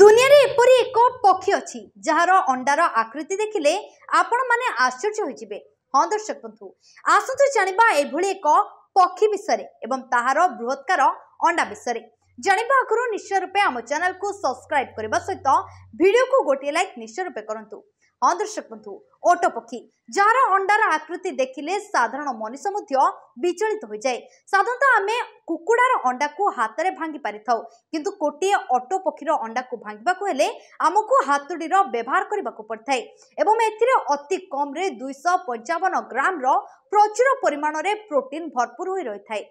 ଦୁନିଆରେ ଏପରି ଏକ ପକ୍ଷୀ ଅଛି ଯାହାର ଅଣ୍ଡାର ଆକୃତି ଦେଖିଲେ ଆପଣମାନେ ଆଶ୍ଚର୍ଯ୍ୟ ହୋଇଯିବେ ହଁ ଦର୍ଶକ ବନ୍ଧୁ ଆସନ୍ତୁ ଜାଣିବା ଏଭଳି ଏକ ପକ୍ଷୀ ବିଷୟରେ ଏବଂ ତାହାର ବୃହତ୍କାର ଅଣ୍ଡା ବିଷୟରେ ଜାଣିବା ଆଗରୁ ନିଶ୍ଚୟ ରୂପେ ଆମ ଚ୍ୟାନେଲକୁ ସବସ୍କ୍ରାଇବ୍ କରିବା ସହିତ ଭିଡ଼ିଓକୁ ଗୋଟିଏ ଲାଇକ୍ ନିଶ୍ଚୟ ରୂପେ କରନ୍ତୁ ହଁ ଦର୍ଶକ ବନ୍ଧୁ ଓଟ ପକ୍ଷୀ ଯାହାର ଅଣ୍ଡାର ଆକୃତି ଦେଖିଲେ ସାଧାରଣ ମଣିଷ ମଧ୍ୟ ବିଚଳିତ ହୋଇଯାଏ ସାଧାରଣତଃ ଆମେ କୁକୁଡ଼ାର ଅଣ୍ଡାକୁ ହାତରେ ଭାଙ୍ଗି ପାରିଥାଉ କିନ୍ତୁ ଗୋଟିଏ ଅଟୋ ପକ୍ଷୀର ଅଣ୍ଡାକୁ ଭାଙ୍ଗିବାକୁ ହେଲେ ଆମକୁ ହାତୁଡ଼ିର ବ୍ୟବହାର କରିବାକୁ ପଡ଼ିଥାଏ ଏବଂ ଏଥିରେ ଅତି କମ୍ରେ ଦୁଇଶହ ପଞ୍ଚାବନ ଗ୍ରାମର ପ୍ରଚୁର ପରିମାଣରେ ପ୍ରୋଟିନ୍ ଭରପୁର ହୋଇ ରହିଥାଏ